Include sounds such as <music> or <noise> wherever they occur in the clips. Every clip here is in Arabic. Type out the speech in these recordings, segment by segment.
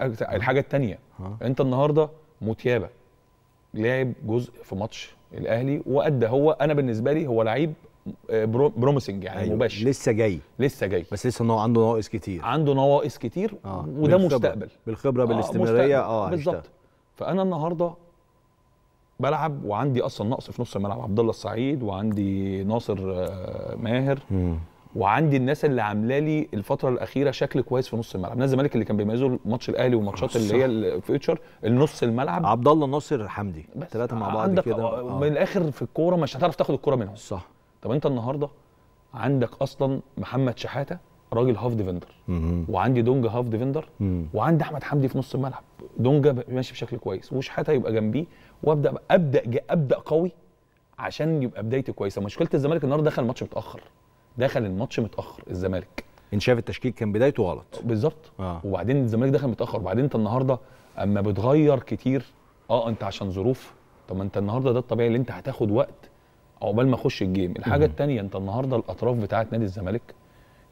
آه. الحاجه الثانيه آه. انت النهارده متيابه لعب جزء في ماتش الاهلي وادى هو انا بالنسبه لي هو لعيب آه، بروميسنج يعني أيوه. مباشر لسه جاي لسه جاي بس لسه نوع عنده نواقص كتير عنده نواقص كتير آه. وده بالخبرة. مستقبل بالخبره آه بالاستمراريه اه بالظبط فانا النهارده بلعب وعندي اصلا نقص في نص الملعب عبد الله السعيد وعندي ناصر ماهر م. وعندي الناس اللي عامله لي الفتره الاخيره شكل كويس في نص الملعب نادي الزمالك اللي كان بيميزه ماتش الاهلي والماتشات اللي هي الفيوتشر النص الملعب عبد الله ناصر حمدي ثلاثه مع بعض كده آه، آه. من الاخر في الكوره مش هتعرف تاخد الكوره منهم صح طب انت النهارده عندك اصلا محمد شحاته راجل هاف ديفندر وعندي دونجا هاف ديفندر وعندي احمد حمدي في نص الملعب دونجا ماشي بشكل كويس وشحاته يبقى جنبيه وابدا ابدا ابدا قوي عشان يبقى بدايتي كويسه مشكله الزمالك النهارده دخل الماتش متاخر دخل الماتش متاخر الزمالك ان شاف التشكيل كان بدايته غلط بالظبط آه. وبعدين الزمالك دخل متاخر وبعدين انت النهارده اما بتغير كتير اه انت عشان ظروف طب ما انت النهارده ده الطبيعي اللي انت هتاخد وقت عقبال ما اخش الجيم الحاجه الثانيه انت النهارده الاطراف بتاعه نادي الزمالك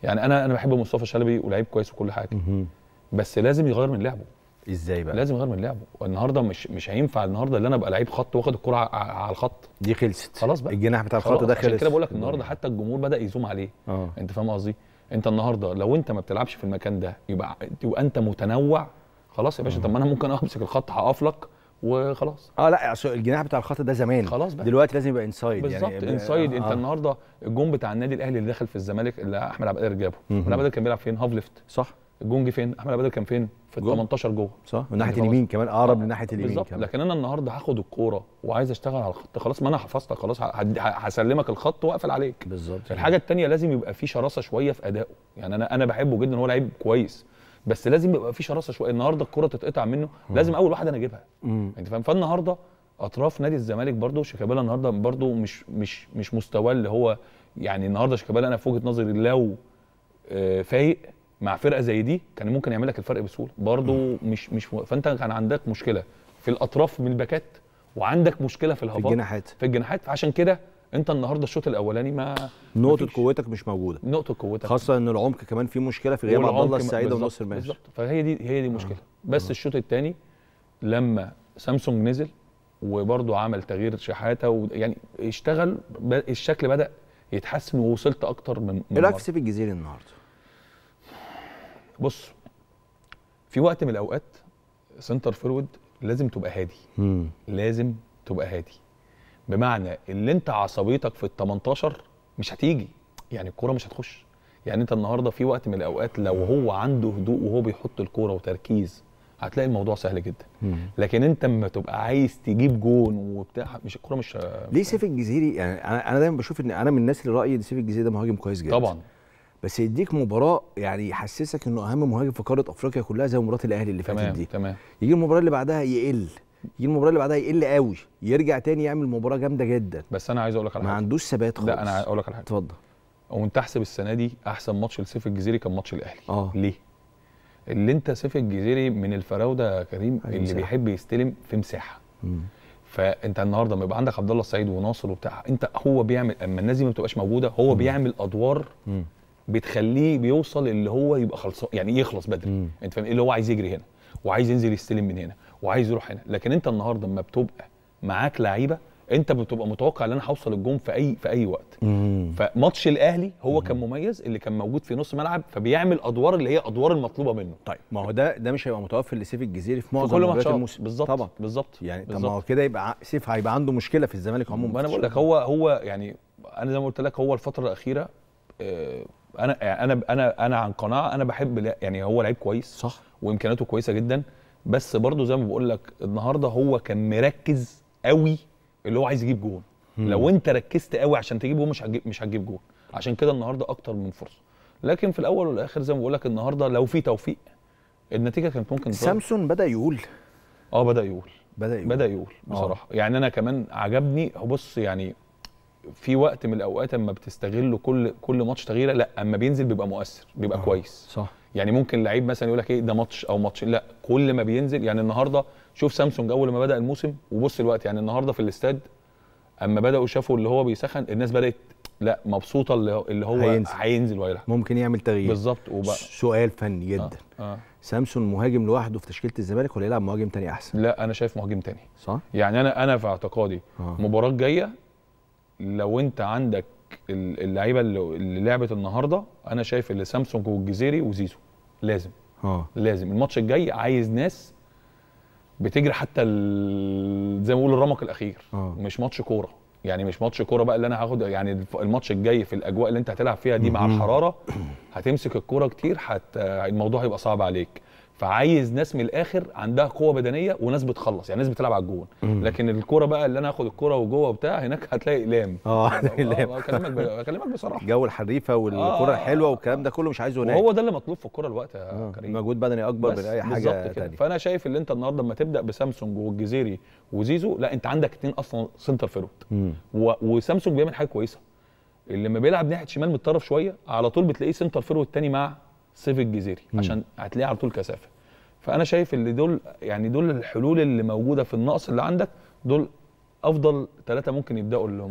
يعني انا انا بحب مصطفى شلبي ولاعيب كويس وكل حاجه مم. بس لازم يغير من لعبه ازاي بقى لازم غير من لعبه النهارده مش مش هينفع النهارده اللي انا ابقى لعيب خط واخد الكرة على الخط دي خلصت خلاص بقى الجناح بتاع الخط ده خلص عشان كده بقول لك النهارده حتى الجمهور بدا يزوم عليه أوه. انت فاهم قصدي انت النهارده لو انت ما بتلعبش في المكان ده يبقى يبقى انت متنوع خلاص يا باشا طب ما انا ممكن امسك الخط هقف لك وخلاص اه لا اصل الجناح بتاع الخط ده زمان خلاص بقى دلوقتي لازم يبقى انسايد يعني. بالظبط يعني انسايد آه. انت النهارده الجون بتاع النادي الاهلي اللي دخل في الزمالك اللي احمد عبد القادر جابه احمد عبد القادر كان بيلعب فين هاف ليفت صح الجون جه فين احمد بدر كان فين في ال 18 جوه صح من ناحيه يعني اليمين كمان اقرب لناحيه اليمين بالظبط لكن انا النهارده هاخد الكوره وعايز اشتغل على الخط خلاص ما انا حفظتك خلاص هسلمك الخط واقفل عليك بالظبط الحاجه الثانيه لازم يبقى في شراسه شويه في ادائه يعني انا انا بحبه جدا هو لعيب كويس بس لازم يبقى في شراسه شويه النهارده الكوره تتقطع منه لازم اول واحده انا اجيبها انت فاهم فالنهارده اطراف نادي الزمالك برده شيكابالا النهارده برده مش مش مش مستواه اللي هو يعني النهارده شيكابالا انا في وجهه نظري لو آه، فايق مع فرقه زي دي كان ممكن يعمل لك الفرق بسهوله برضه مش مش فانت كان عندك مشكله في الاطراف من الباكات وعندك مشكله في الهباط في الجناحات في الجناحات فعشان كده انت النهارده الشوط الاولاني ما نقطه مفيش. قوتك مش موجوده نقطه قوتك خاصه ان العمق كمان في مشكله في غياب عبد الله السعيد ونصر ماشي بالظبط فهي دي هي دي المشكله آه،, آه. بس آه. الشوط الثاني لما سامسونج نزل وبرضه عمل تغيير شحاته ويعني اشتغل الشكل بدا يتحسن ووصلت اكتر من ايه رايك في الجزيرة النهارده؟ بص في وقت من الاوقات سنتر فورورد لازم تبقى هادي مم. لازم تبقى هادي بمعنى اللي انت عصبيتك في ال 18 مش هتيجي يعني الكوره مش هتخش يعني انت النهارده في وقت من الاوقات لو هو عنده هدوء وهو بيحط الكوره وتركيز هتلاقي الموضوع سهل جدا مم. لكن انت اما تبقى عايز تجيب جون وبتاع مش الكوره مش ليه سيف الجزيري يعني انا انا دايما بشوف ان انا من الناس اللي رايي ان سيف الجزيري ده مهاجم كويس جدا طبعا بس يديك مباراه يعني يحسسك انه اهم مهاجم في قاره افريقيا كلها زي مباراه الاهلي اللي فاتت دي تمام يجي المباراه اللي بعدها يقل يجي المباراه اللي بعدها يقل قوي يرجع تاني يعمل مباراه جامده جدا بس انا عايز اقول لك على حاجه ما عندوش ثبات خالص لا انا اقول لك على حاجه اتفضل وانت تحسب السنه دي احسن ماتش لسيف الجزيري كان ماتش الاهلي اه ليه اللي انت سيف الجزيري من الفراوده يا كريم أيوة، اللي مساحة. بيحب يستلم في مساحه مم. فانت النهارده لما يبقى عندك عبد الله السعيد وناصر وبتاع انت هو بيعمل اما الناس دي ما بتبقاش موجوده هو مم. بيعمل ادوار مم. بتخليه بيوصل اللي هو يبقى خلصان يعني إيه يخلص بدري مم. انت فاهم ايه اللي هو عايز يجري هنا وعايز ينزل يستلم من هنا وعايز يروح هنا لكن انت النهارده اما بتبقى معاك لعيبه انت بتبقى متوقع ان انا هوصل الجون في اي في اي وقت مم. فماتش الاهلي هو مم. كان مميز اللي كان موجود في نص ملعب فبيعمل ادوار اللي هي ادوار المطلوبه منه طيب ما هو ده ده مش هيبقى متوفر لسيف الجزيري في معظم كل ماتشات الموسم بالظبط طبعا بالظبط يعني طب ما هو كده يبقى سيف هيبقى عنده مشكله في الزمالك عموما انا بقول لك هو هو يعني انا زي ما قلت لك هو الفتره الاخيره آه انا يعني انا انا انا عن قناعه انا بحب يعني هو لعيب كويس صح وامكانياته كويسه جدا بس برضه زي ما بقول لك النهارده هو كان مركز قوي اللي هو عايز يجيب جون مم. لو انت ركزت قوي عشان تجيب جون مش هتجيب مش هتجيب جون عشان كده النهارده اكتر من فرصه لكن في الاول والاخر زي ما بقول لك النهارده لو في توفيق النتيجه كانت ممكن سامسون بدا يقول اه بدا يقول بدا يقول بدا يقول آه. بصراحه أوه. يعني انا كمان عجبني بص يعني في وقت من الاوقات اما بتستغله كل كل ماتش تغييره لا اما بينزل بيبقى مؤثر بيبقى آه. كويس صح يعني ممكن لعيب مثلا يقول لك ايه ده ماتش او ماتشين لا كل ما بينزل يعني النهارده شوف سامسونج اول ما بدا الموسم وبص الوقت يعني النهارده في الاستاد اما بداوا شافوا اللي هو بيسخن الناس بدات لا مبسوطه اللي هو هينزل, هينزل ويلعب ممكن يعمل تغيير بالظبط سؤال فني جدا آه. آه. سامسون مهاجم لوحده في تشكيله الزمالك ولا يلعب مهاجم تاني احسن؟ لا انا شايف مهاجم تاني صح؟ يعني انا انا في اعتقادي آه. مباراه جايه لو انت عندك اللعيبه اللي لعبت النهارده انا شايف اللي سامسونج والجزيري وزيزو لازم اه لازم الماتش الجاي عايز ناس بتجري حتى زي ما بيقولوا الرمق الاخير أوه. مش ماتش كوره يعني مش ماتش كوره بقى اللي انا هاخد يعني الماتش الجاي في الاجواء اللي انت هتلعب فيها دي مع الحراره هتمسك الكوره كتير حتى الموضوع هيبقى صعب عليك فعايز ناس من الاخر عندها قوه بدنيه وناس بتخلص يعني ناس بتلعب على الجون لكن الكوره بقى اللي انا اخد الكوره وجوه وبتاع هناك هتلاقي اقلام <laughs> اه اقلام اكلمك اكلمك بصراحه جو الحريفه والكره الحلوه آه. والكلام ده كله مش عايزه هناك هو ده اللي مطلوب في الكوره الوقت يا آه كريم مجهود بدني اكبر من اي حاجه تانية فانا شايف ان انت النهارده لما تبدا بسامسونج والجزيري وزيزو لا انت عندك اثنين اصلا سنتر فيرود وسامسونج بيعمل حاجه كويسه اللي لما بيلعب ناحيه شمال متطرف شويه على طول بتلاقيه سنتر فيرود الثاني مع صيف الجزيري عشان هتلاقيه على طول كثافه فانا شايف ان دول يعني دول الحلول اللي موجوده في النقص اللي عندك دول افضل ثلاثه ممكن يبداوا اللي هم